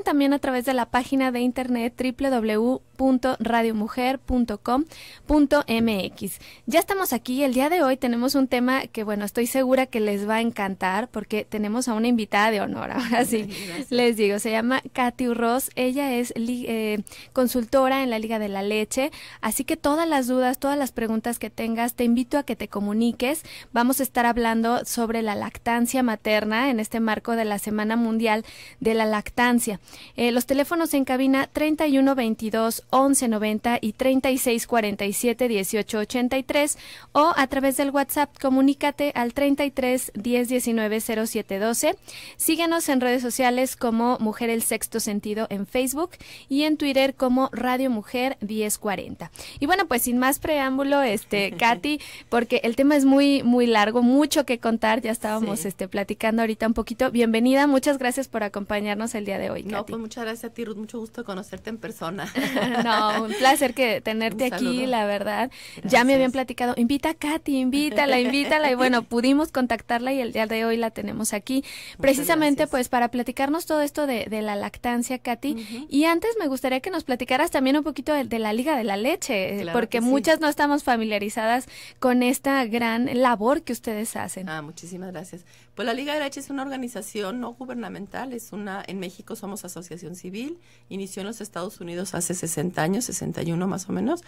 también a través de la página de internet www.radiomujer.com.mx. Ya estamos aquí, el día de hoy tenemos un tema que, bueno, estoy segura que les va a encantar porque tenemos a una invitada de honor, ahora sí, les digo, se llama Katy Ross, ella es eh, consultora en la Liga de la Leche, así que todas las dudas, todas las preguntas que tengas, te invito a que te comuniques, vamos a estar hablando sobre la lactancia materna en este marco de la Semana Mundial de la Lactancia. Eh, los teléfonos en cabina 31 22 11 90 y 36 47 18 83 o a través del WhatsApp comunícate al 33 10 19 07 12. Síguenos en redes sociales como Mujer el Sexto Sentido en Facebook y en Twitter como Radio Mujer 1040. Y bueno, pues sin más preámbulo, este Katy, porque el tema es muy muy largo, mucho que contar, ya estábamos este platicando ahorita un poquito. Bienvenida, muchas gracias por acompañarnos el día de hoy. No, pues muchas gracias a ti, Ruth. Mucho gusto conocerte en persona. no, un placer que tenerte aquí, la verdad. Ya me habían platicado, invita a Katy, invítala, invítala. y bueno, pudimos contactarla y el día de hoy la tenemos aquí. Precisamente, pues, para platicarnos todo esto de, la lactancia, Katy. Y antes me gustaría que nos platicaras también un poquito de, la Liga de la Leche, eh, porque muchas no estamos familiarizadas con esta gran labor que ustedes hacen. Ah, muchísimas gracias. Pues la Liga de la Leche es una organización no gubernamental, es una, en México somos asociación civil, inició en los Estados Unidos hace 60 años, 61 más o menos,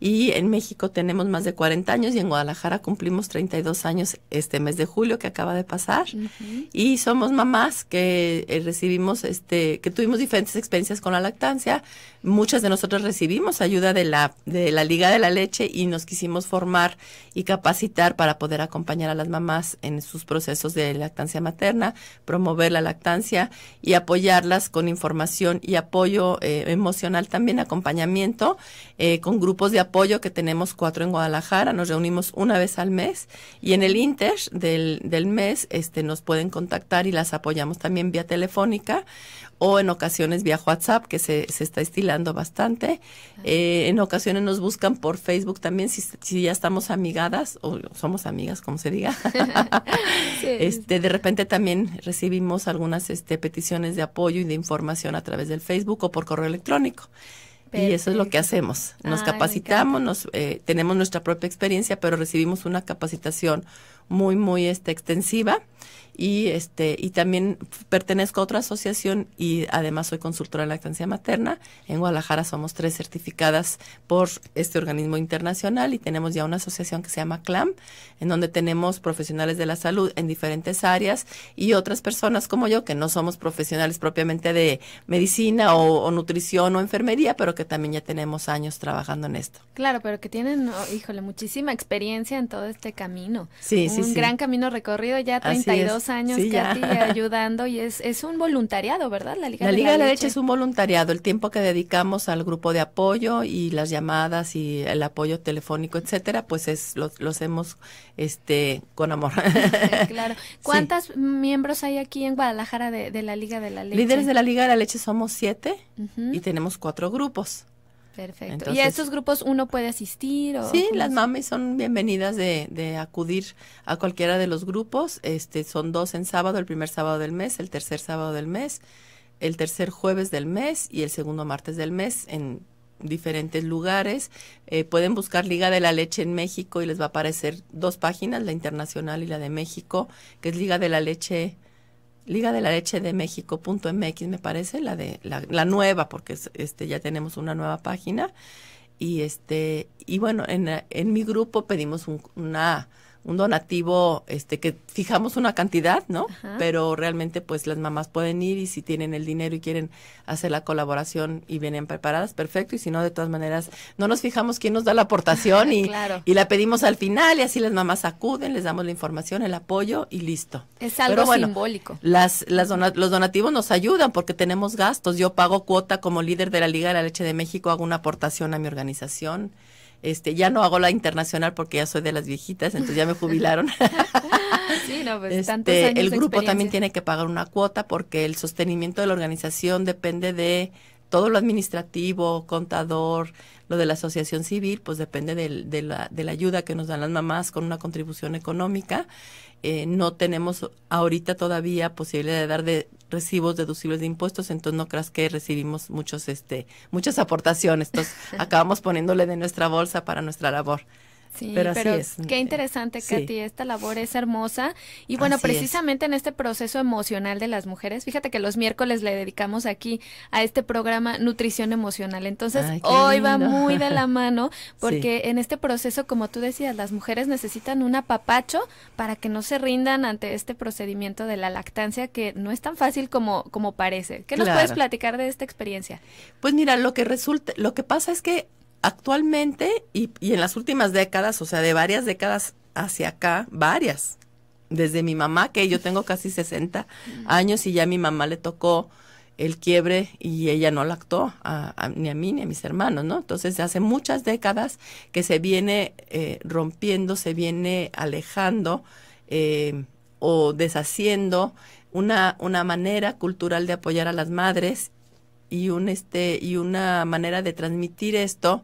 y en México tenemos más de 40 años y en Guadalajara cumplimos 32 años este mes de julio que acaba de pasar. Y somos mamás que eh, recibimos, este, que tuvimos diferentes experiencias con la lactancia, muchas de nosotros recibimos ayuda de la, de la Liga de la Leche y nos quisimos formar y capacitar para poder acompañar a las mamás en sus procesos de lactancia materna, promover la lactancia y apoyarlas con información y apoyo eh, emocional también, acompañamiento, eh, con grupos de apoyo que tenemos cuatro en Guadalajara, nos reunimos una vez al mes y en el Inter del, del mes este, nos pueden contactar y las apoyamos también vía telefónica o en ocasiones vía WhatsApp, que se, se está estilando bastante. Eh, en ocasiones nos buscan por Facebook también, si, ya estamos amigadas, o somos amigas, como se diga. este, de repente también recibimos algunas este, peticiones de apoyo y de información a través del Facebook o por correo electrónico. Y eso es lo que hacemos. Nos capacitamos, nos, eh, tenemos nuestra propia experiencia, pero recibimos una capacitación muy, muy este, extensiva y este y también pertenezco a otra asociación y además soy consultora de lactancia materna. En Guadalajara somos tres certificadas por este organismo internacional y tenemos ya una asociación que se llama CLAM, en donde tenemos profesionales de la salud en diferentes áreas y otras personas como yo que no somos profesionales propiamente de medicina o, nutrición o enfermería, pero que también ya tenemos años trabajando en esto. Claro, pero que tienen, oh, híjole, muchísima experiencia en todo este camino. Sí, Un gran camino recorrido, ya 32 años, sí, ayudando y es, es un voluntariado, ¿verdad? La Liga, de, la, leche. es un voluntariado, el tiempo que dedicamos al grupo de apoyo y las llamadas y el apoyo telefónico, etcétera, pues es los, los hemos este con amor. claro. ¿Cuántos miembros hay aquí en Guadalajara de, de, la Liga de la Leche? Líderes de la Liga de la Leche somos siete y tenemos cuatro grupos. Perfecto. ¿Y a estos grupos uno puede asistir? O sí, las mames son bienvenidas de, acudir a cualquiera de los grupos. Este, son dos en sábado, el primer sábado del mes, el tercer sábado del mes, el tercer jueves del mes y el segundo martes del mes en diferentes lugares. Eh, pueden buscar Liga de la Leche en México y les va a aparecer dos páginas, la internacional y la de México, que es Liga de la Leche Liga de la Leche de México.mx, me parece, la de la, nueva, porque este ya tenemos una nueva página. Y este, y bueno, en, en mi grupo pedimos una un donativo este que fijamos una cantidad, ¿no? Pero realmente pues las mamás pueden ir y si tienen el dinero y quieren hacer la colaboración y vienen preparadas, perfecto, y si no de todas maneras no nos fijamos quién nos da la aportación y, y la pedimos al final y así las mamás acuden, les damos la información, el apoyo y listo. Es algo simbólico. Las los donativos nos ayudan porque tenemos gastos. Yo pago cuota como líder de la Liga de la Leche de México, hago una aportación a mi organización. Este, ya no hago la internacional porque ya soy de las viejitas, entonces ya me jubilaron. sí, no, pues, este, el grupo también tiene que pagar una cuota porque el sostenimiento de la organización depende de todo lo administrativo, contador, lo de la asociación civil, pues depende de, la, ayuda que nos dan las mamás con una contribución económica. Eh, no tenemos ahorita todavía posibilidad de dar de recibos deducibles de impuestos, entonces no creas que recibimos muchos, este, muchas aportaciones, entonces acabamos poniéndole de nuestra bolsa para nuestra labor. Sí, pero, qué interesante, Katy, esta labor es hermosa. Y bueno, precisamente en este proceso emocional de las mujeres, fíjate que los miércoles le dedicamos aquí a este programa Nutrición Emocional. Entonces, hoy va muy de la mano, porque en este proceso, como tú decías, las mujeres necesitan un apapacho para que no se rindan ante este procedimiento de la lactancia, que no es tan fácil como, como parece. ¿Qué nos puedes platicar de esta experiencia? Pues mira, lo que resulta, lo que pasa es que actualmente y, en las últimas décadas, o sea, de varias décadas hacia acá, varias, desde mi mamá, que yo tengo casi 60 mm. años y ya mi mamá le tocó el quiebre y ella no la a, ni a mí ni a mis hermanos, ¿no? Entonces, hace muchas décadas que se viene eh, rompiendo, se viene alejando eh, o deshaciendo una, una manera cultural de apoyar a las madres y un este y una manera de transmitir esto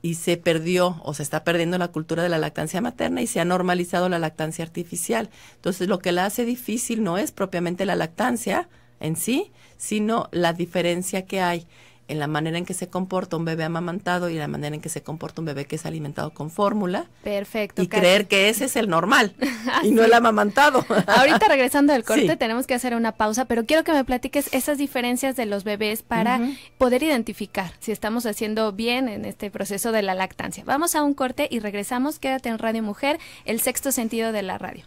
y se perdió o se está perdiendo la cultura de la lactancia materna y se ha normalizado la lactancia artificial. Entonces, lo que la hace difícil no es propiamente la lactancia en sí, sino la diferencia que hay en la manera en que se comporta un bebé amamantado y la manera en que se comporta un bebé que es alimentado con fórmula. Perfecto. Y creer que ese es el normal ah, y no el amamantado. Ahorita regresando al corte tenemos que hacer una pausa, pero quiero que me platiques esas diferencias de los bebés para poder identificar si estamos haciendo bien en este proceso de la lactancia. Vamos a un corte y regresamos. Quédate en Radio Mujer, el sexto sentido de la radio.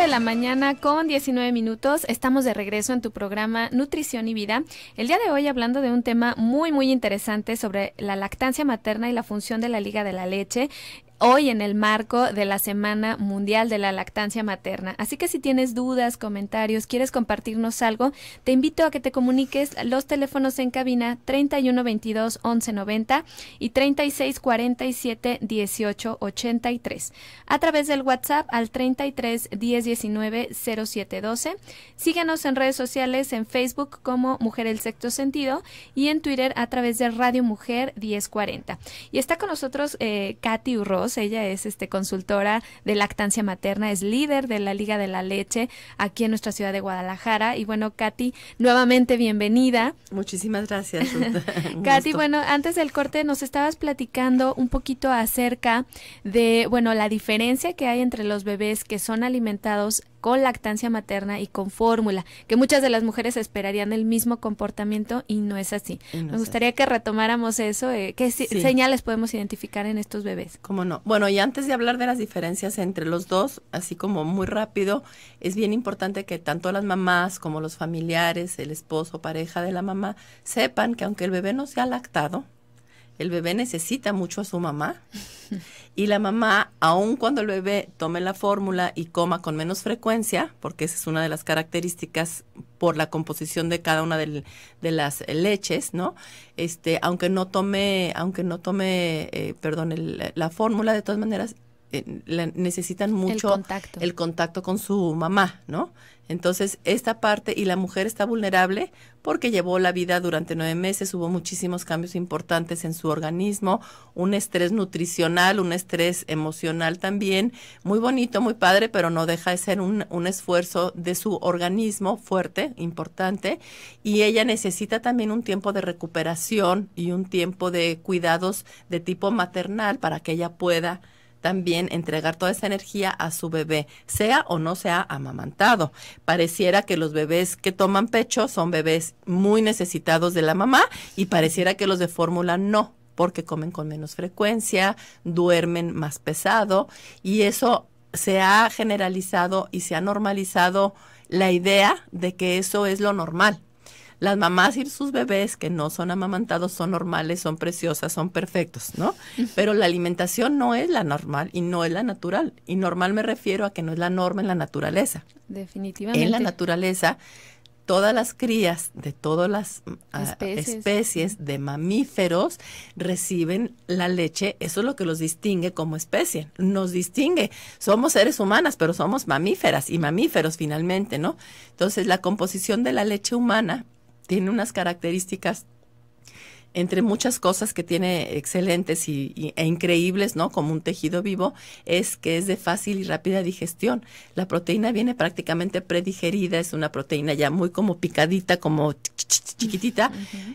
de la mañana con 19 minutos. Estamos de regreso en tu programa Nutrición y Vida. El día de hoy hablando de un tema muy, muy interesante sobre la lactancia materna y la función de la liga de la leche hoy en el marco de la Semana Mundial de la Lactancia Materna. Así que si tienes dudas, comentarios, quieres compartirnos algo, te invito a que te comuniques los teléfonos en cabina 3122 1190 y 3647 1883. A través del WhatsApp al 33 12 Síguenos en redes sociales en Facebook como Mujer el Sexto Sentido y en Twitter a través de Radio Mujer 1040. Y está con nosotros eh, Katy Urroz ella es este, consultora de lactancia materna, es líder de la Liga de la Leche aquí en nuestra ciudad de Guadalajara. Y bueno, Katy, nuevamente bienvenida. Muchísimas gracias. Katy, bueno, antes del corte nos estabas platicando un poquito acerca de, bueno, la diferencia que hay entre los bebés que son alimentados con lactancia materna y con fórmula, que muchas de las mujeres esperarían el mismo comportamiento y no es así. Me gustaría que retomáramos eso, eh, qué señales podemos identificar en estos bebés. ¿Cómo no? Bueno, y antes de hablar de las diferencias entre los dos, así como muy rápido, es bien importante que tanto las mamás como los familiares, el esposo, pareja de la mamá, sepan que aunque el bebé no sea lactado, el bebé necesita mucho a su mamá. Y la mamá, aun cuando el bebé tome la fórmula y coma con menos frecuencia, porque esa es una de las características por la composición de cada una de las leches, ¿no? Este, aunque no tome, aunque no tome, eh, perdón, la fórmula, de todas maneras, eh, necesitan mucho el contacto. el contacto. con su mamá, ¿no? Entonces, esta parte y la mujer está vulnerable porque llevó la vida durante nueve meses, hubo muchísimos cambios importantes en su organismo, un estrés nutricional, un estrés emocional también, muy bonito, muy padre, pero no deja de ser un, un esfuerzo de su organismo fuerte, importante, y ella necesita también un tiempo de recuperación y un tiempo de cuidados de tipo maternal para que ella pueda también entregar toda esa energía a su bebé, sea o no sea amamantado. Pareciera que los bebés que toman pecho son bebés muy necesitados de la mamá y pareciera que los de fórmula no porque comen con menos frecuencia, duermen más pesado y eso se ha generalizado y se ha normalizado la idea de que eso es lo normal las mamás y sus bebés que no son amamantados son normales, son preciosas, son perfectos, ¿no? Pero la alimentación no es la normal y no es la natural. Y normal me refiero a que no es la norma en la naturaleza. Definitivamente. En la naturaleza, todas las crías de todas las mm, ah, especies. de mamíferos reciben la leche. Eso es lo que los distingue como especie. Nos distingue. Somos seres humanas, pero somos mamíferas y mamíferos finalmente, ¿no? Entonces, la composición de la leche humana tiene unas características entre muchas cosas que tiene excelentes y, e increíbles, ¿no? Como un tejido vivo, es que es de fácil y rápida digestión. La proteína viene prácticamente predigerida, es una proteína ya muy como picadita, como chiquitita,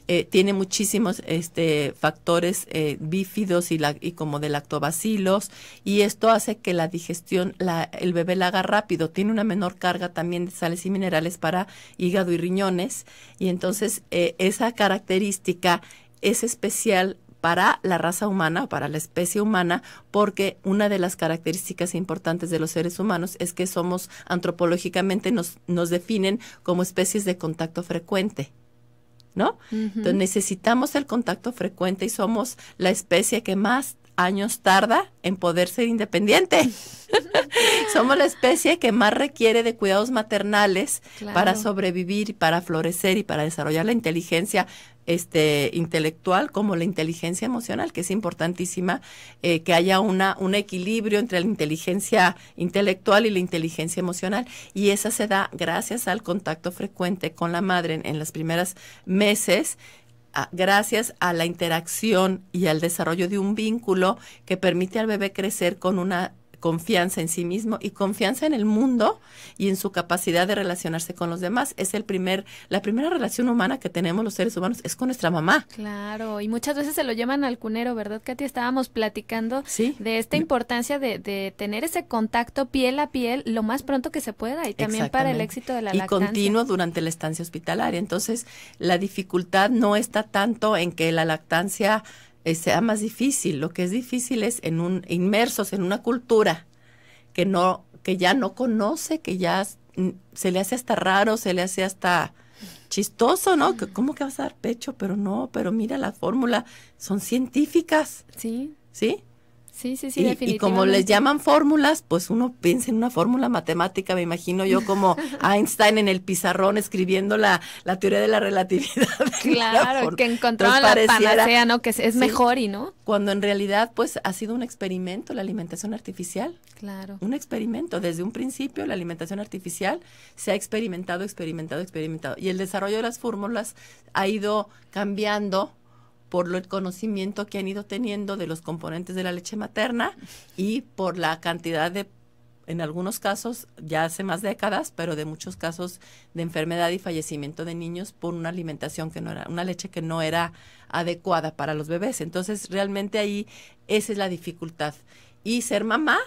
eh, tiene muchísimos este, factores eh, bífidos y, la, y como de lactobacilos, y esto hace que la digestión, la, el bebé la haga rápido, tiene una menor carga también de sales y minerales para hígado y riñones, y entonces eh, esa característica es especial para la raza humana, para la especie humana, porque una de las características importantes de los seres humanos es que somos antropológicamente nos, nos definen como especies de contacto frecuente. ¿No? Entonces necesitamos el contacto frecuente y somos la especie que más años tarda en poder ser independiente. Somos la especie que más requiere de cuidados maternales para sobrevivir, para florecer y para desarrollar la inteligencia este, intelectual como la inteligencia emocional, que es importantísima eh, que haya una, un equilibrio entre la inteligencia intelectual y la inteligencia emocional. Y esa se da gracias al contacto frecuente con la madre en, en primeras meses gracias a la interacción y al desarrollo de un vínculo que permite al bebé crecer con una confianza en sí mismo y confianza en el mundo y en su capacidad de relacionarse con los demás. Es el primer, la primera relación humana que tenemos los seres humanos es con nuestra mamá. Claro, y muchas veces se lo llaman al cunero, ¿verdad, Katy? Estábamos platicando ¿Sí? de esta importancia de, de, tener ese contacto piel a piel lo más pronto que se pueda y también para el éxito de la lactancia. Y continuo durante la estancia hospitalaria. Entonces, la dificultad no está tanto en que la lactancia eh, sea más difícil. Lo que es difícil es en un, inmersos en una cultura que, no, que ya no conoce, que ya se le hace hasta raro, se le hace hasta chistoso, ¿no? Que, ¿Cómo que vas a dar pecho? Pero no, pero mira la fórmula, son científicas. Sí. ¿Sí? Sí, sí, sí, y, como les llaman fórmulas, pues uno piensa en una fórmula matemática, me imagino yo como Einstein en el pizarrón escribiendo la, teoría de la relatividad. Claro, que encontraron la panacea, ¿no? Que es, mejor y no. Cuando en realidad, pues ha sido un experimento la alimentación artificial. Claro. Un experimento. Desde un principio la alimentación artificial se ha experimentado, experimentado, experimentado. Y el desarrollo de las fórmulas ha ido cambiando por el conocimiento que han ido teniendo de los componentes de la leche materna y por la cantidad de en algunos casos, ya hace más décadas, pero de muchos casos de enfermedad y fallecimiento de niños por una alimentación que no era, una leche que no era adecuada para los bebés. Entonces, realmente ahí esa es la dificultad. Y ser mamá,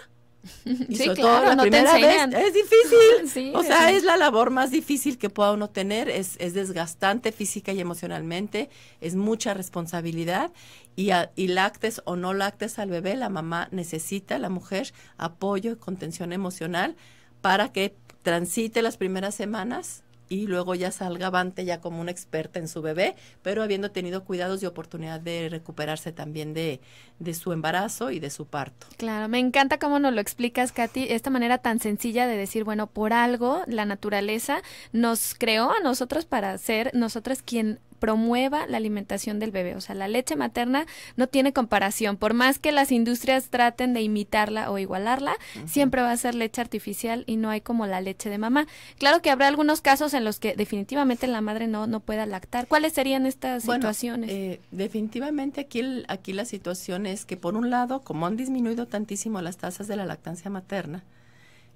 y todo la primera vez es difícil. o sea, es la labor más difícil que pueda uno tener, es, desgastante física y emocionalmente, es mucha responsabilidad y, a, y lactes o no lactes al bebé, la mamá necesita, la mujer, apoyo y contención emocional para que transite las primeras semanas y luego ya salga avante ya como una experta en su bebé, pero habiendo tenido cuidados y oportunidad de recuperarse también de, de su embarazo y de su parto. Claro, me encanta cómo nos lo explicas, Katy, esta manera tan sencilla de decir, bueno, por algo la naturaleza nos creó a nosotros para ser nosotras quien promueva la alimentación del bebé. O sea, la leche materna no tiene comparación. Por más que las industrias traten de imitarla o igualarla, siempre va a ser leche artificial y no hay como la leche de mamá. Claro que habrá algunos casos en los que definitivamente la madre no, pueda lactar. ¿Cuáles serían estas situaciones? Eh, definitivamente aquí, aquí la situación es que por un lado, como han disminuido tantísimo las tasas de la lactancia materna,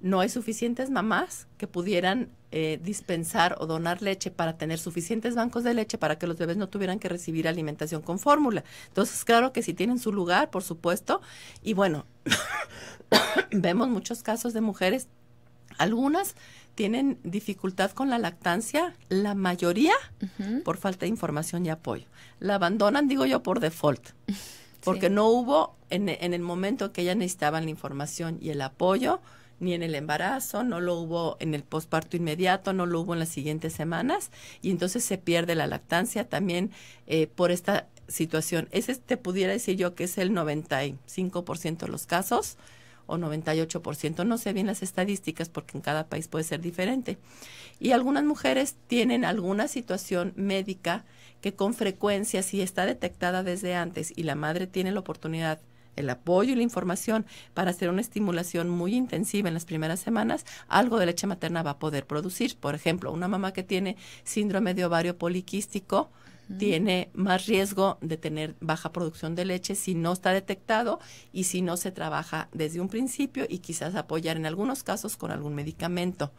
no hay suficientes mamás que pudieran eh, dispensar o donar leche para tener suficientes bancos de leche para que los bebés no tuvieran que recibir alimentación con fórmula. Entonces, claro que sí tienen su lugar, por supuesto, y bueno, vemos muchos casos de mujeres, algunas tienen dificultad con la lactancia, la mayoría por falta de información y apoyo. La abandonan, digo yo, por default. Porque no hubo en, en el momento que ellas necesitaban la información y el apoyo, ni en el embarazo, no lo hubo en el posparto inmediato, no lo hubo en las siguientes semanas y entonces se pierde la lactancia también eh, por esta situación. Ese este, te pudiera decir yo que es el 95% de los casos o 98%, no sé bien las estadísticas porque en cada país puede ser diferente. Y algunas mujeres tienen alguna situación médica que con frecuencia, si está detectada desde antes y la madre tiene la oportunidad el apoyo y la información para hacer una estimulación muy intensiva en las primeras semanas, algo de leche materna va a poder producir. Por ejemplo, una mamá que tiene síndrome de ovario poliquístico, tiene más riesgo de tener baja producción de leche si no está detectado y si no se trabaja desde un principio y quizás apoyar en algunos casos con algún medicamento.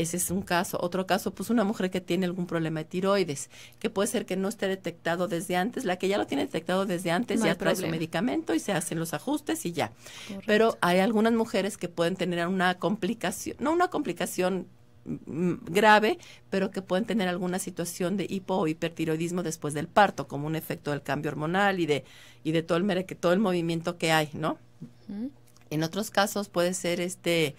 Ese es un caso. Otro caso, pues una mujer que tiene algún problema de tiroides, que puede ser que no esté detectado desde antes, la que ya lo tiene detectado desde antes, ya trae su medicamento y se hacen los ajustes y ya. Pero hay algunas mujeres que pueden tener una complicación, no una complicación mm, grave, pero que pueden tener alguna situación de hipo o hipertiroidismo después del parto, como un efecto del cambio hormonal y de, y de todo, el, todo el movimiento que hay, ¿no? En otros casos puede ser este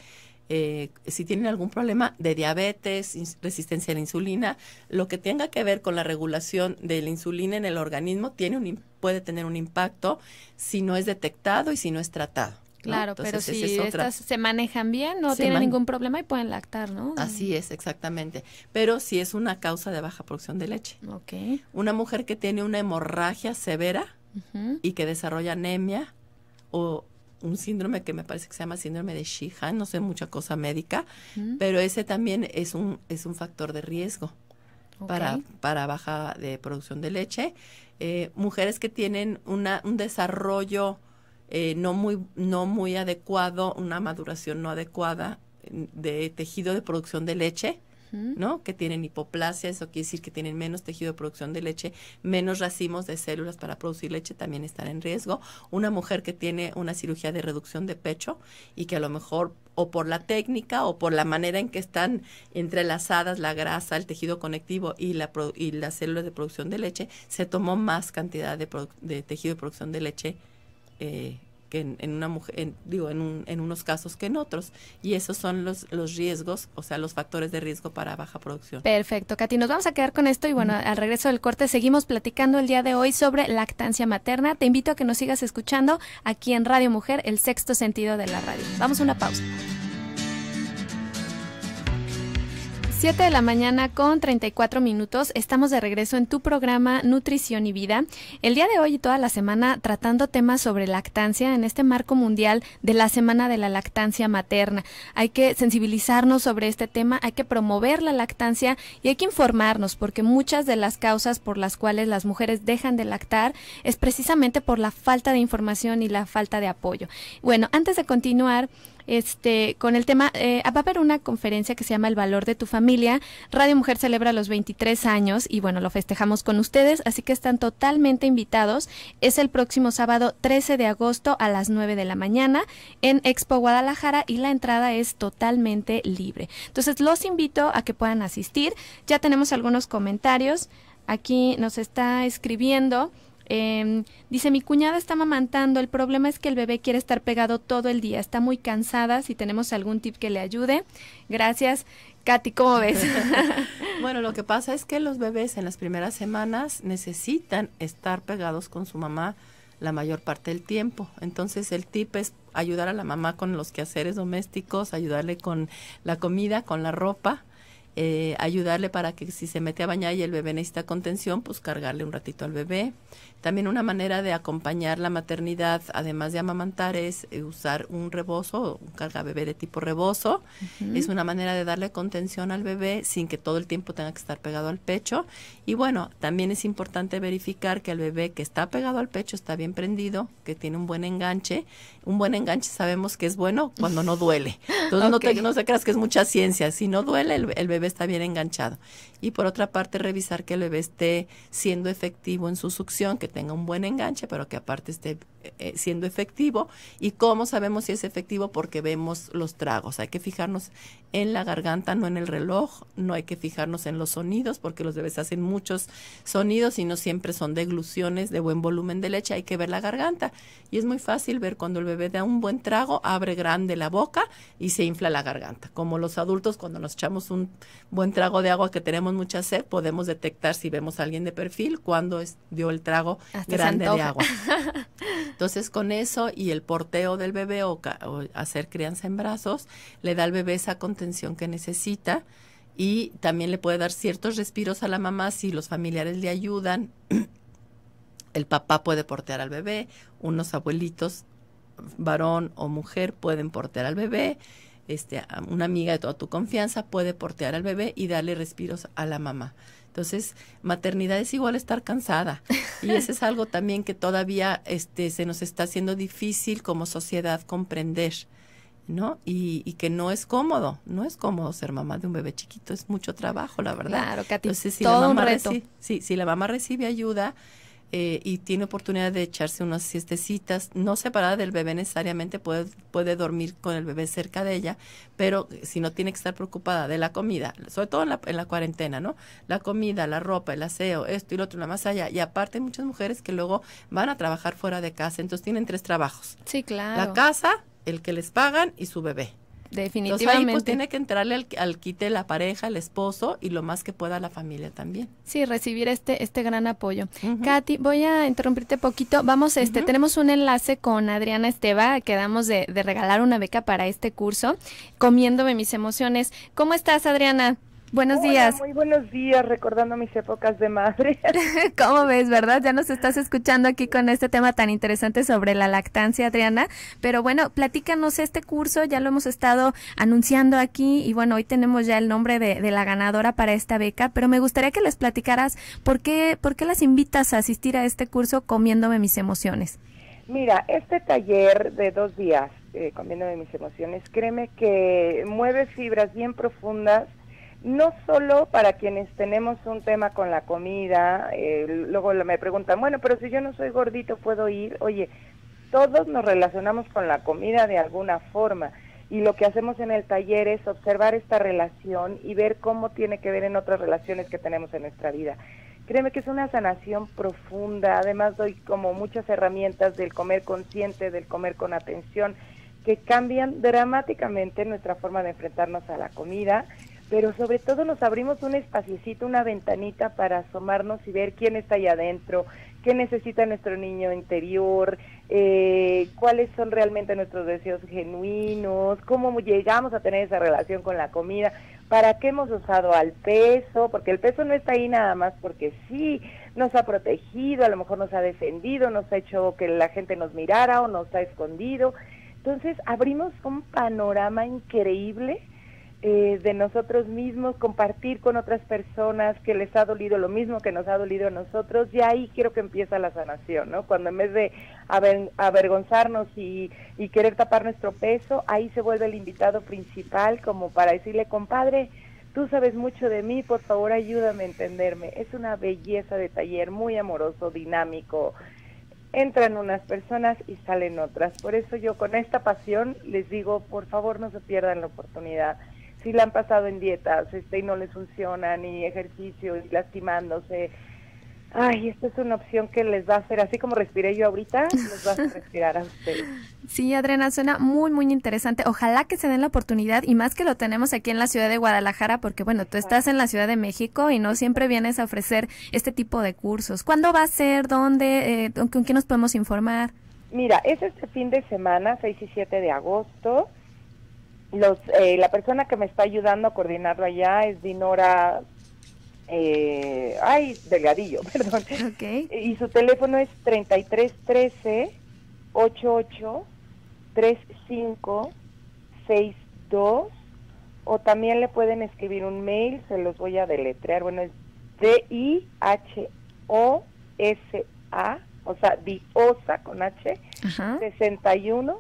eh, si tienen algún problema de diabetes, resistencia a la insulina, lo que tenga que ver con la regulación de la insulina en el organismo tiene un, puede tener un impacto si no es detectado y si no es tratado. Claro, pero si se manejan bien, no tienen ningún problema y pueden lactar, ¿no? Así mm. es, exactamente. Pero si es una causa de baja producción de leche. Ok. Una mujer que tiene una hemorragia severa y que desarrolla anemia o un síndrome que me parece que se llama síndrome de Sheehan, no sé mucha cosa médica, pero ese también es un, es un factor de riesgo para, para baja de producción de leche. Eh, mujeres que tienen una, un desarrollo eh, no, muy, no muy adecuado, una maduración no adecuada eh, de tejido de producción de leche, ¿no? Que tienen hipoplasia, eso quiere decir que tienen menos tejido de producción de leche, menos racimos de células para producir leche, también están en riesgo. Una mujer que tiene una cirugía de reducción de pecho y que a lo mejor o por la técnica o por la manera en que están entrelazadas la grasa, el tejido conectivo y, la las células de producción de leche, se tomó más cantidad de, de tejido de producción de leche eh, que en, una mujer, digo, en, en, unos casos que en otros. Y esos son los, los riesgos, o sea, los factores de riesgo para baja producción. Perfecto, Katy. Nos vamos a quedar con esto y bueno, al regreso del corte seguimos platicando el día de hoy sobre lactancia materna. Te invito a que nos sigas escuchando aquí en Radio Mujer, el sexto sentido de la radio. Vamos a una pausa. 7 de la mañana con 34 minutos. Estamos de regreso en tu programa Nutrición y Vida. El día de hoy y toda la semana tratando temas sobre lactancia en este marco mundial de la Semana de la Lactancia Materna. Hay que sensibilizarnos sobre este tema, hay que promover la lactancia y hay que informarnos porque muchas de las causas por las cuales las mujeres dejan de lactar es precisamente por la falta de información y la falta de apoyo. Bueno, antes de continuar, este, con el tema, eh, va a haber una conferencia que se llama El Valor de tu Familia. Radio Mujer celebra los 23 años y bueno, lo festejamos con ustedes, así que están totalmente invitados. Es el próximo sábado 13 de agosto a las 9 de la mañana en Expo Guadalajara y la entrada es totalmente libre. Entonces, los invito a que puedan asistir. Ya tenemos algunos comentarios. Aquí nos está escribiendo. Em, dice, mi cuñada está mamantando, el problema es que el bebé quiere estar pegado todo el día, está muy cansada, si tenemos algún tip que le ayude. Gracias. Katy, ¿cómo ves? bueno, lo que pasa es que los bebés en las primeras semanas necesitan estar pegados con su mamá la mayor parte del tiempo. Entonces el tip es ayudar a la mamá con los quehaceres domésticos, ayudarle con la comida, con la ropa eh, ayudarle para que si se mete a bañar y el bebé necesita contención, pues cargarle un ratito al bebé. También una manera de acompañar la maternidad, además de amamantar, es eh, usar un rebozo, un cargabebé de tipo rebozo. Es una manera de darle contención al bebé sin que todo el tiempo tenga que estar pegado al pecho. Y bueno, también es importante verificar que el bebé que está pegado al pecho está bien prendido, que tiene un buen enganche. Un buen enganche sabemos que es bueno cuando no duele. Entonces no, te, se creas que es mucha ciencia. Si no duele, el bebé está bien enganchado. Y por otra parte, revisar que el bebé esté siendo efectivo en su succión, que tenga un buen enganche, pero que aparte esté eh, siendo efectivo y cómo sabemos si es efectivo porque vemos los tragos. Hay que fijarnos en la garganta, no en el reloj, no hay que fijarnos en los sonidos porque los bebés hacen muchos sonidos y no siempre son degluciones de buen volumen de leche, hay que ver la garganta y es muy fácil ver cuando el bebé da un buen trago, abre grande la boca y se infla la garganta. Como los adultos cuando nos echamos un buen trago de agua que tenemos mucha sed, podemos detectar si vemos a alguien de perfil cuando dio el trago grande de agua. Entonces, con eso y el porteo del bebé o, hacer crianza en brazos, le da al bebé esa contención que necesita y también le puede dar ciertos respiros a la mamá si los familiares le ayudan. El papá puede portear al bebé, unos abuelitos, varón o mujer, pueden portear al bebé. Este, una amiga de toda tu confianza puede portear al bebé y darle respiros a la mamá. Entonces, maternidad es igual estar cansada. Y eso es algo también que todavía este, se nos está haciendo difícil como sociedad comprender, ¿no? Y, que no es cómodo, no es cómodo ser mamá de un bebé chiquito, es mucho trabajo, la verdad. Claro, Katy, Entonces, sí, si la mamá recibe ayuda, eh, y tiene oportunidad de echarse unas siestecitas, no separada del bebé necesariamente, puede, dormir con el bebé cerca de ella, pero si no tiene que estar preocupada de la comida, sobre todo en la, cuarentena, ¿no? La comida, la ropa, el aseo, esto y lo otro, la más allá. Y aparte muchas mujeres que luego van a trabajar fuera de casa, entonces tienen tres trabajos. Sí, claro. La casa, el que les pagan y su bebé. Definitivamente. pues, tiene que entrarle al, quite la pareja, el esposo y lo más que pueda la familia también. Sí, recibir este este gran apoyo. Katy, voy a interrumpirte poquito. Vamos, este, tenemos un enlace con Adriana Esteva. Quedamos de, de regalar una beca para este curso, Comiéndome mis emociones. ¿Cómo estás, Adriana? Buenos días. Muy buenos días, recordando mis épocas de madre. ¿Cómo ves, verdad? Ya nos estás escuchando aquí con este tema tan interesante sobre la lactancia, Adriana. Pero bueno, platícanos este curso, ya lo hemos estado anunciando aquí y bueno, hoy tenemos ya el nombre de, la ganadora para esta beca, pero me gustaría que les platicaras por qué, por qué las invitas a asistir a este curso comiéndome mis emociones. Mira, este taller de dos días, eh, comiéndome mis emociones, créeme que mueve fibras bien profundas no solo para quienes tenemos un tema con la comida, eh, luego me preguntan, bueno, pero si yo no soy gordito, ¿puedo ir? Oye, todos nos relacionamos con la comida de alguna forma y lo que hacemos en el taller es observar esta relación y ver cómo tiene que ver en otras relaciones que tenemos en nuestra vida. Créeme que es una sanación profunda, además doy como muchas herramientas del comer consciente, del comer con atención, que cambian dramáticamente nuestra forma de enfrentarnos a la comida pero sobre todo nos abrimos un espacito, una ventanita para asomarnos y ver quién está allá adentro, qué necesita nuestro niño interior, eh, cuáles son realmente nuestros deseos genuinos, cómo llegamos a tener esa relación con la comida, para qué hemos usado al peso, porque el peso no está ahí nada más porque sí, nos ha protegido, a lo mejor nos ha defendido, nos ha hecho que la gente nos mirara o nos ha escondido. Entonces abrimos un panorama increíble eh, de nosotros mismos, compartir con otras personas que les ha dolido lo mismo que nos ha dolido a nosotros, y ahí quiero que empieza la sanación, ¿no? Cuando en vez de avergonzarnos y, y querer tapar nuestro peso, ahí se vuelve el invitado principal como para decirle, compadre, tú sabes mucho de mí, por favor ayúdame a entenderme. Es una belleza de taller, muy amoroso, dinámico. Entran unas personas y salen otras. Por eso yo con esta pasión les digo, por favor no se pierdan la oportunidad si la han pasado en dietas este, y no les funciona, ni ejercicio, y lastimándose. Ay, esta es una opción que les va a hacer, así como respiré yo ahorita, les va a hacer respirar a ustedes. Sí, Adriana, suena muy, muy interesante. Ojalá que se den la oportunidad y más que lo tenemos aquí en la ciudad de Guadalajara, porque bueno, tú estás en la Ciudad de México y no siempre vienes a ofrecer este tipo de cursos. ¿Cuándo va a ser? ¿Dónde? Eh, ¿Con quién nos podemos informar? Mira, es este fin de semana, 6 y 7 de agosto. Eh, la persona que me está ayudando a coordinarlo allá es Dinora eh, ay, Delgadillo, perdón. Y su teléfono es 3313 88 35 62 o también le pueden escribir un mail, se los voy a deletrear. Bueno, es D I H O S A, o sea, Diosa con H 61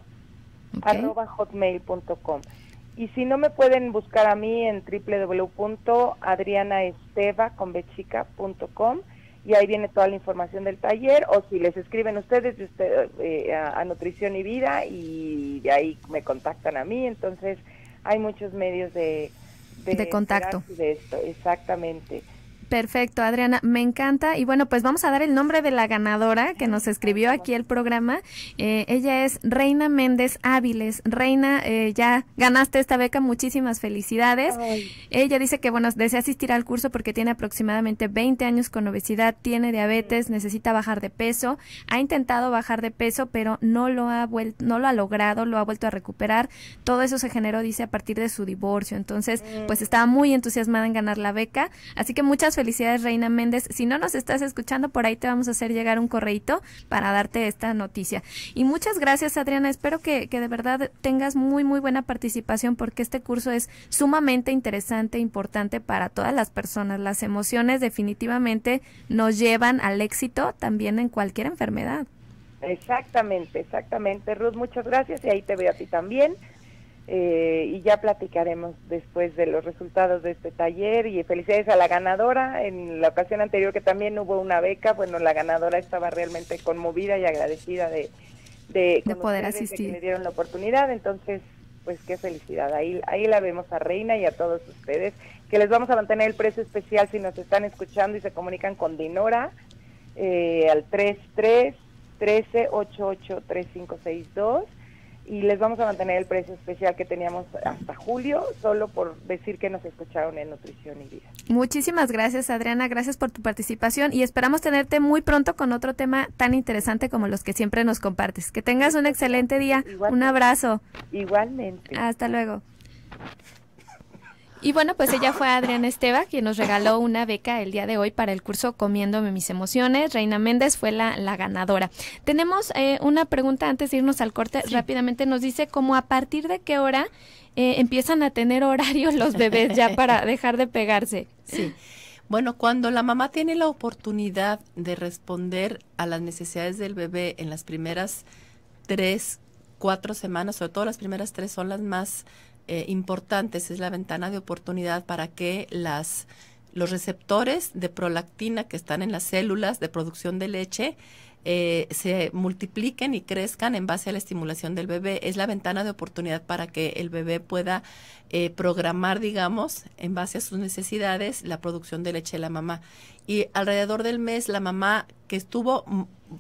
hotmail.com. Y si no me pueden buscar a mí en www.adrianaesteva.com y ahí viene toda la información del taller o si les escriben ustedes usted, eh, a, Nutrición y Vida y de ahí me contactan a mí. Entonces hay muchos medios de... De, de contacto. De esto, exactamente. Perfecto, Adriana, me encanta. Y bueno, pues vamos a dar el nombre de la ganadora que nos escribió aquí el programa. Eh, ella es Reina Méndez Áviles. Reina, eh, ya ganaste esta beca, muchísimas felicidades. Ella dice que, bueno, desea asistir al curso porque tiene aproximadamente 20 años con obesidad, tiene diabetes, necesita bajar de peso. Ha intentado bajar de peso, pero no lo ha, no lo ha logrado, lo ha vuelto a recuperar. Todo eso se generó, dice, a partir de su divorcio. Entonces, mm. pues estaba muy entusiasmada en ganar la beca. Así que muchas felicidades felicidades Reina Méndez. Si no nos estás escuchando, por ahí te vamos a hacer llegar un correito para darte esta noticia. Y muchas gracias Adriana, espero que, de verdad tengas muy, muy buena participación porque este curso es sumamente interesante, importante para todas las personas. Las emociones definitivamente nos llevan al éxito también en cualquier enfermedad. Exactamente, exactamente. Ruth, muchas gracias y ahí te veo a ti también eh, y ya platicaremos después de los resultados de este taller y felicidades a la ganadora. En la ocasión anterior que también hubo una beca, bueno, la ganadora estaba realmente conmovida y agradecida de, de, poder asistir. le dieron la oportunidad, entonces pues qué felicidad. Ahí, ahí la vemos a Reina y a todos ustedes, que les vamos a mantener el precio especial si nos están escuchando y se comunican con Dinora eh, al 33 13 88 3562 y les vamos a mantener el precio especial que teníamos hasta julio, solo por decir que nos escucharon en Nutrición y Vida. Muchísimas gracias, Adriana. Gracias por tu participación y esperamos tenerte muy pronto con otro tema tan interesante como los que siempre nos compartes. Que tengas un excelente día. Un abrazo. Igualmente. Hasta luego. Y bueno, pues ella fue Adriana Esteva quien nos regaló una beca el día de hoy para el curso Comiéndome mis emociones. Reina Méndez fue la, la ganadora. Tenemos eh, una pregunta antes de irnos al corte. Rápidamente nos dice cómo a partir de qué hora eh, empiezan a tener horario los bebés ya para dejar de pegarse. Sí. Bueno, cuando la mamá tiene la oportunidad de responder a las necesidades del bebé en las primeras tres, cuatro semanas, sobre todo las primeras tres son las más eh, importantes es la ventana de oportunidad para que las los receptores de prolactina que están en las células de producción de leche eh, se multipliquen y crezcan en base a la estimulación del bebé. Es la ventana de oportunidad para que el bebé pueda eh, programar, digamos, en base a sus necesidades, la producción de leche de la mamá y alrededor del mes la mamá que estuvo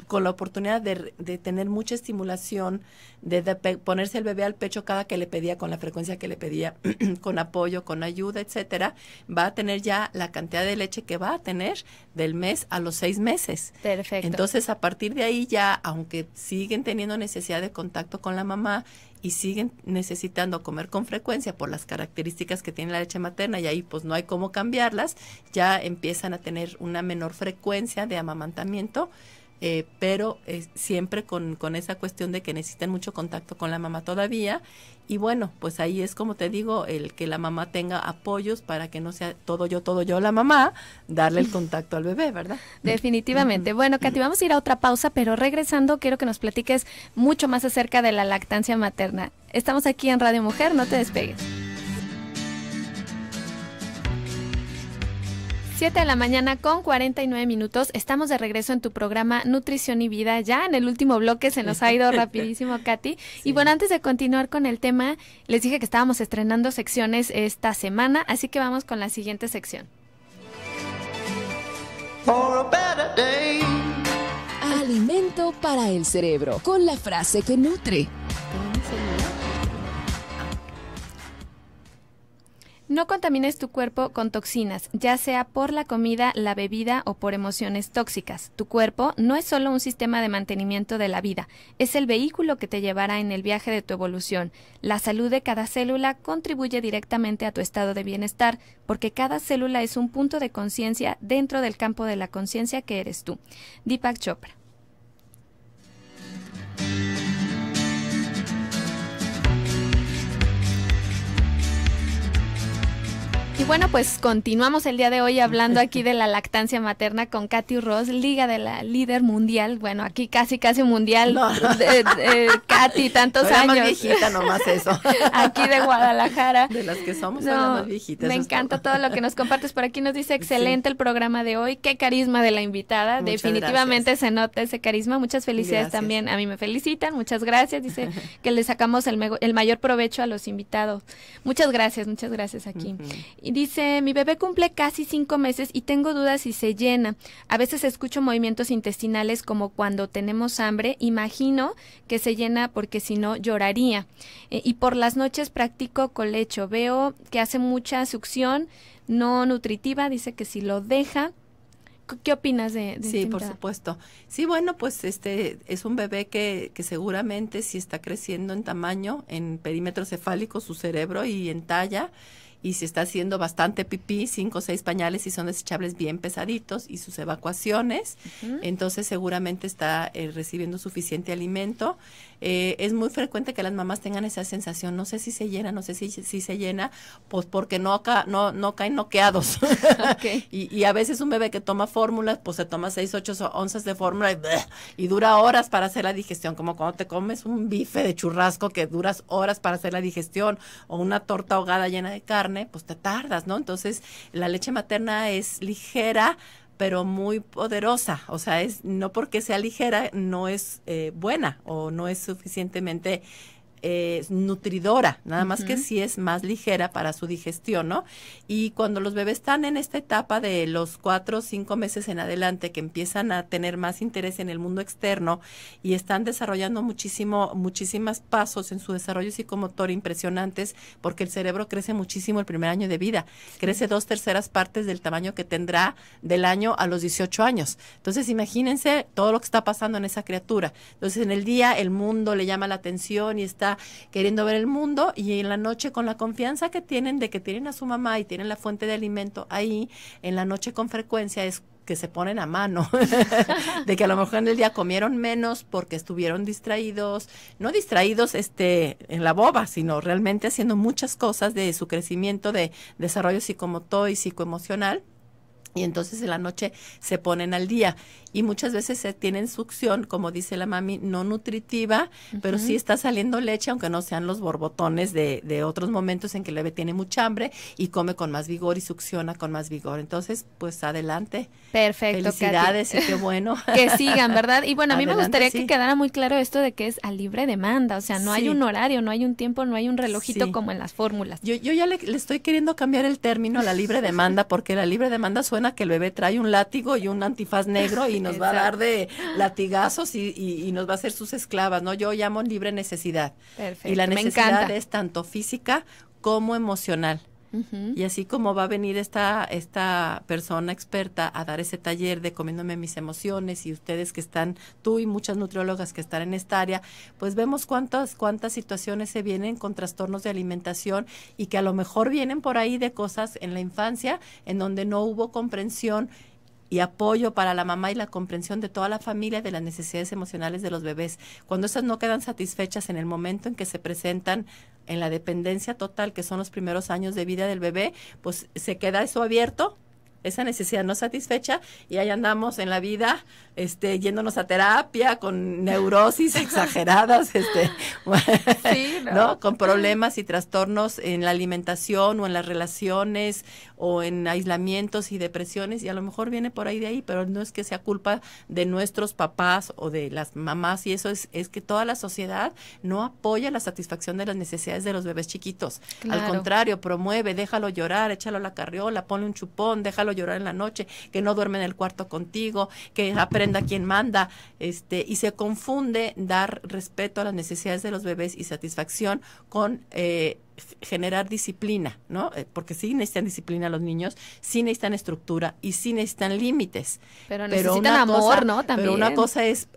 con la oportunidad de, de tener mucha estimulación, de, de, ponerse el bebé al pecho cada que le pedía, con la frecuencia que le pedía, con apoyo, con ayuda, etcétera, va a tener ya la cantidad de leche que va a tener del mes a los seis meses. Perfecto. Entonces, a partir de ahí ya, aunque siguen teniendo necesidad de contacto con la mamá, y siguen necesitando comer con frecuencia por las características que tiene la leche materna y ahí pues no hay cómo cambiarlas, ya empiezan a tener una menor frecuencia de amamantamiento eh, pero siempre con, con esa cuestión de que necesitan mucho contacto con la mamá todavía. Y bueno, pues ahí es como te digo, el que la mamá tenga apoyos para que no sea todo yo, todo yo la mamá, darle el contacto al bebé, ¿verdad? Definitivamente. Bueno, Katy, vamos a ir a otra pausa, pero regresando quiero que nos platiques mucho más acerca de la lactancia materna. Estamos aquí en Radio Mujer, no te despegues. 7 de la mañana con 49 minutos. Estamos de regreso en tu programa Nutrición y Vida. Ya en el último bloque se nos ha ido rapidísimo, Katy. Y bueno, antes de continuar con el tema, les dije que estábamos estrenando secciones esta semana, así que vamos con la siguiente sección. Alimento para el cerebro, con la frase que nutre. No contamines tu cuerpo con toxinas, ya sea por la comida, la bebida o por emociones tóxicas. Tu cuerpo no es solo un sistema de mantenimiento de la vida, es el vehículo que te llevará en el viaje de tu evolución. La salud de cada célula contribuye directamente a tu estado de bienestar, porque cada célula es un punto de conciencia dentro del campo de la conciencia que eres tú. Deepak Chopra. Y bueno, pues continuamos el día de hoy hablando aquí de la lactancia materna con Katy Ross, liga de la líder mundial. Bueno, aquí casi, casi mundial. Katy, tantos años. viejita nomás eso. Aquí de Guadalajara. De las que somos, Me encanta todo. lo que nos compartes. Por aquí nos dice excelente el programa de hoy. Qué carisma de la invitada. Definitivamente se nota ese carisma. Muchas felicidades también. A mí me felicitan. Muchas gracias. Dice que le sacamos el, mayor provecho a los invitados. Muchas gracias, muchas gracias aquí. y dice, mi bebé cumple casi cinco meses y tengo dudas si se llena. A veces escucho movimientos intestinales como cuando tenemos hambre. Imagino que se llena porque si no lloraría. Eh, y por las noches practico colecho. Veo que hace mucha succión no nutritiva. Dice que si lo deja, ¿Qué opinas de, de Sí, este por supuesto. Sí, bueno, pues este es un bebé que, que seguramente si está creciendo en tamaño, en perímetro cefálico, su cerebro y en talla, y si está haciendo bastante pipí, cinco o seis pañales y son desechables bien pesaditos y sus evacuaciones, entonces seguramente está eh, recibiendo suficiente alimento. Eh, es muy frecuente que las mamás tengan esa sensación, no sé si se llena, no sé si, si se llena, pues porque no, ca no, no caen noqueados. y, y, a veces un bebé que toma fórmulas, pues se toma 6, 8 onzas de fórmula y, y, dura horas para hacer la digestión, como cuando te comes un bife de churrasco que duras horas para hacer la digestión o una torta ahogada llena de carne, pues te tardas, ¿no? Entonces la leche materna es ligera, pero muy poderosa. O sea, es no porque sea ligera, no es eh, buena o no es suficientemente nutridora, nada más que si es más ligera para su digestión, ¿no? Y cuando los bebés están en esta etapa de los cuatro o cinco meses en adelante, que empiezan a tener más interés en el mundo externo y están desarrollando muchísimo, muchísimas pasos en su desarrollo psicomotor impresionantes, porque el cerebro crece muchísimo el primer año de vida, crece dos terceras partes del tamaño que tendrá del año a los 18 años. Entonces, imagínense todo lo que está pasando en esa criatura. Entonces, en el día el mundo le llama la atención y está queriendo ver el mundo y en la noche con la confianza que tienen de que tienen a su mamá y tienen la fuente de alimento ahí, en la noche con frecuencia es que se ponen a mano, de que a lo mejor en el día comieron menos porque estuvieron distraídos, no distraídos este, en la boba, sino realmente haciendo muchas cosas de su crecimiento de desarrollo psicomotor y psicoemocional y entonces en la noche se ponen al día y muchas veces se tienen succión, como dice la mami, no nutritiva, pero sí está saliendo leche, aunque no sean los borbotones de, otros momentos en que el bebé tiene mucha hambre y come con más vigor y succiona con más vigor. Entonces, pues adelante. Perfecto. Felicidades qué bueno. que sigan, ¿verdad? Y bueno, a mí me gustaría que quedara muy claro esto de que es a libre demanda, o sea, no hay un horario, no hay un tiempo, no hay un relojito como en las fórmulas. Yo, ya le, estoy queriendo cambiar el término a la libre demanda porque la libre demanda suena que el bebé trae un látigo y un antifaz negro y nos va a dar de latigazos y, nos va a hacer sus esclavas, ¿no? Yo llamo libre necesidad. Y la necesidad es tanto física como emocional. Y así como va a venir esta, esta persona experta a dar ese taller de comiéndome mis emociones y ustedes que están, tú y muchas nutriólogas que están en esta área, pues vemos cuántas, cuántas situaciones se vienen con trastornos de alimentación y que a lo mejor vienen por ahí de cosas en la infancia en donde no hubo comprensión y apoyo para la mamá y la comprensión de toda la familia de las necesidades emocionales de los bebés. Cuando esas no quedan satisfechas en el momento en que se presentan en la dependencia total, que son los primeros años de vida del bebé, pues se queda eso abierto esa necesidad no satisfecha y ahí andamos en la vida este yéndonos a terapia con neurosis exageradas este no. con problemas y trastornos en la alimentación o en las relaciones o en aislamientos y depresiones y a lo mejor viene por ahí de ahí pero no es que sea culpa de nuestros papás o de las mamás y eso es es que toda la sociedad no apoya la satisfacción de las necesidades de los bebés chiquitos al contrario promueve déjalo llorar échalo a la carriola ponle un chupón déjalo llorar en la noche, que no duerme en el cuarto contigo, que aprenda quien manda, este, y se confunde dar respeto a las necesidades de los bebés y satisfacción con eh, generar disciplina, ¿no? Eh, porque si necesitan disciplina los niños, si necesitan estructura y si necesitan límites. Pero necesitan amor, ¿no? También. Pero una cosa es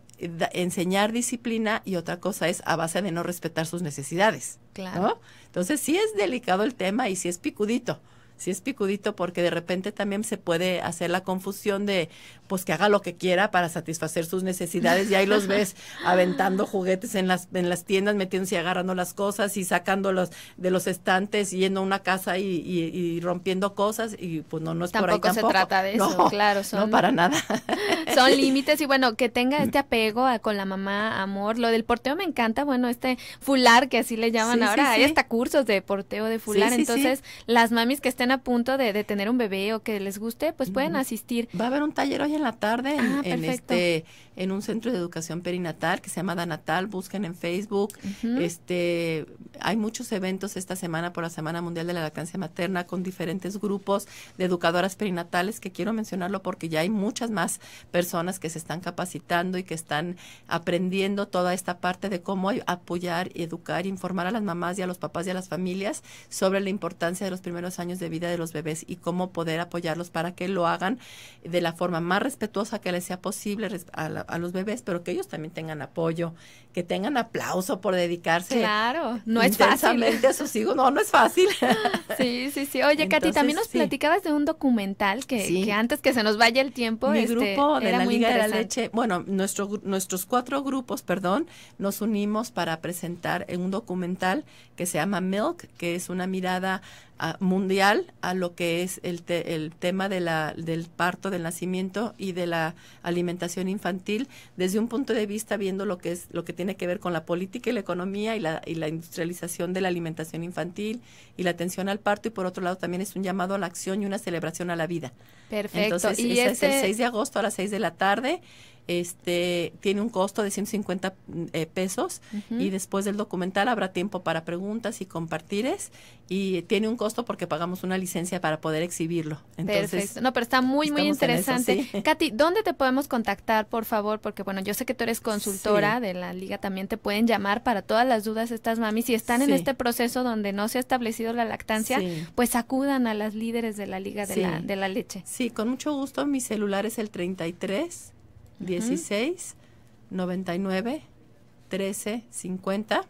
enseñar disciplina y otra cosa es a base de no respetar sus necesidades. Claro. Entonces sí es delicado el tema y si es picudito sí es picudito porque de repente también se puede hacer la confusión de pues que haga lo que quiera para satisfacer sus necesidades y ahí los ves aventando juguetes en las en las tiendas metiéndose y agarrando las cosas y sacándolos de los estantes yendo a una casa y, y, rompiendo cosas y pues no no es por ahí tampoco se trata de eso claro no para nada son límites y bueno que tenga este mm. apego a, con la mamá amor lo del porteo me encanta bueno este fular que así le llaman ahora hay hasta cursos de porteo de fular entonces las mamis que estén a punto de, tener un bebé o que les guste, pues pueden asistir. Va a haber un taller hoy en la tarde en, ah, este en un centro de educación perinatal que se llama Danatal, busquen en Facebook. Este hay muchos eventos esta semana por la Semana Mundial de la Lactancia Materna con diferentes grupos de educadoras perinatales que quiero mencionarlo porque ya hay muchas más personas que se están capacitando y que están aprendiendo toda esta parte de cómo apoyar, educar, informar a las mamás y a los papás y a las familias sobre la importancia de los primeros años de vida de los bebés y cómo poder apoyarlos para que lo hagan de la forma más respetuosa que les sea posible a, a los bebés, pero que ellos también tengan apoyo que tengan aplauso por dedicarse. Claro, no es fácil. a sus hijos, no, no es fácil. Sí, sí, sí. Oye, Katy, también nos platicabas de un documental que, antes que se nos vaya el tiempo. Mi este, grupo de la Liga de la Leche, bueno, nuestro, nuestros cuatro grupos, perdón, nos unimos para presentar un documental que se llama Milk, que es una mirada ah, mundial a lo que es el, el tema de la, del parto, del nacimiento y de la alimentación infantil desde un punto de vista viendo lo que es lo que tiene tiene que ver con la política y la economía y la, y la industrialización de la alimentación infantil y la atención al parto y por otro lado también es un llamado a la acción y una celebración a la vida. Perfecto. Entonces, y es el 6 este de agosto a las 6 de la tarde. Este tiene un costo de 150 eh, pesos y después del documental habrá tiempo para preguntas y compartires y tiene un costo porque pagamos una licencia para poder exhibirlo. Entonces, Perfecto. No, pero está muy muy interesante. Katy, ¿dónde te podemos contactar, por favor? Porque bueno, yo sé que tú eres consultora de la liga, también te pueden llamar para todas las dudas estas mamis si están en este proceso donde no se ha establecido la lactancia, pues acudan a las líderes de la liga de la de la leche. Sí, Sí, con mucho gusto. Mi celular es el 33 16 99 13 50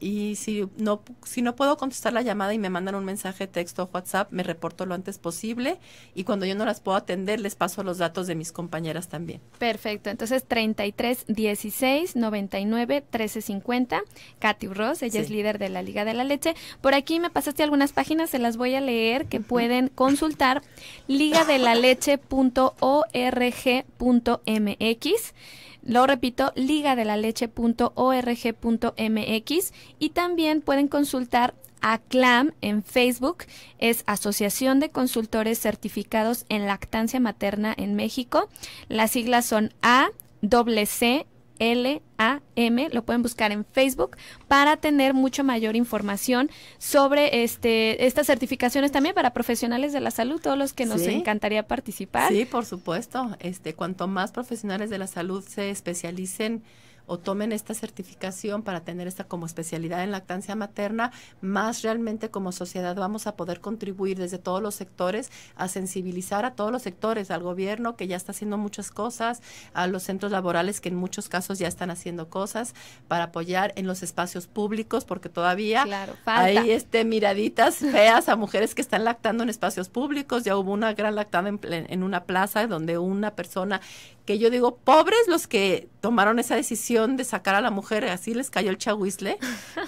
y si no, si no puedo contestar la llamada y me mandan un mensaje, texto o WhatsApp, me reporto lo antes posible y cuando yo no las puedo atender, les paso los datos de mis compañeras también. Perfecto, entonces 33 16 99 13 50, Katy Ross, ella es líder de la Liga de la Leche. Por aquí me pasaste algunas páginas, se las voy a leer que pueden consultar ligadelaleche.org.mx lo repito, ligadelaleche.org.mx y también pueden consultar a CLAM en Facebook es Asociación de Consultores Certificados en Lactancia Materna en México. Las siglas son A, C l m lo pueden buscar en Facebook, para tener mucho mayor información sobre este, estas certificaciones también para profesionales de la salud, todos los que nos encantaría participar. Sí, por supuesto. Este, cuanto más profesionales de la salud se especialicen, o tomen esta certificación para tener esta como especialidad en lactancia materna, más realmente como sociedad vamos a poder contribuir desde todos los sectores a sensibilizar a todos los sectores, al gobierno que ya está haciendo muchas cosas, a los centros laborales que en muchos casos ya están haciendo cosas para apoyar en los espacios públicos, porque todavía hay este, miraditas feas a mujeres que están lactando en espacios públicos. Ya hubo una gran lactada en, en una plaza donde una persona que yo digo, pobres los que tomaron esa decisión de sacar a la mujer, así les cayó el chahuizle,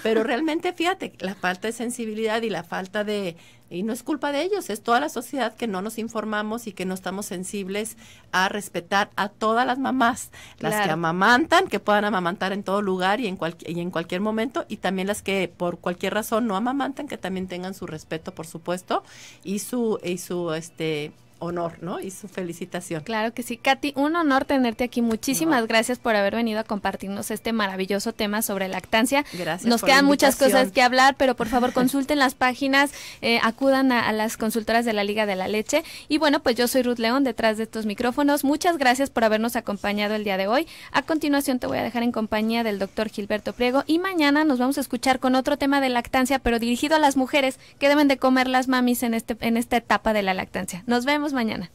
pero realmente fíjate, la falta de sensibilidad y la falta de, y no es culpa de ellos, es toda la sociedad que no nos informamos y que no estamos sensibles a respetar a todas las mamás, las que amamantan, que puedan amamantar en todo lugar y en, cualquier y en cualquier momento, y también las que por cualquier razón no amamantan, que también tengan su respeto, por supuesto, y su, y su, este, honor, ¿no? Y su felicitación. Claro que sí, Katy, un honor tenerte aquí. Muchísimas gracias por haber venido a compartirnos este maravilloso tema sobre lactancia. Gracias. Nos quedan muchas cosas que hablar, pero por favor consulten las páginas, eh, acudan a, las consultoras de la Liga de la Leche. Y bueno, pues yo soy Ruth León detrás de estos micrófonos. Muchas gracias por habernos acompañado el día de hoy. A continuación te voy a dejar en compañía del doctor Gilberto Priego y mañana nos vamos a escuchar con otro tema de lactancia, pero dirigido a las mujeres que deben de comer las mamis en, este, en esta etapa de la lactancia. Nos vemos mañana.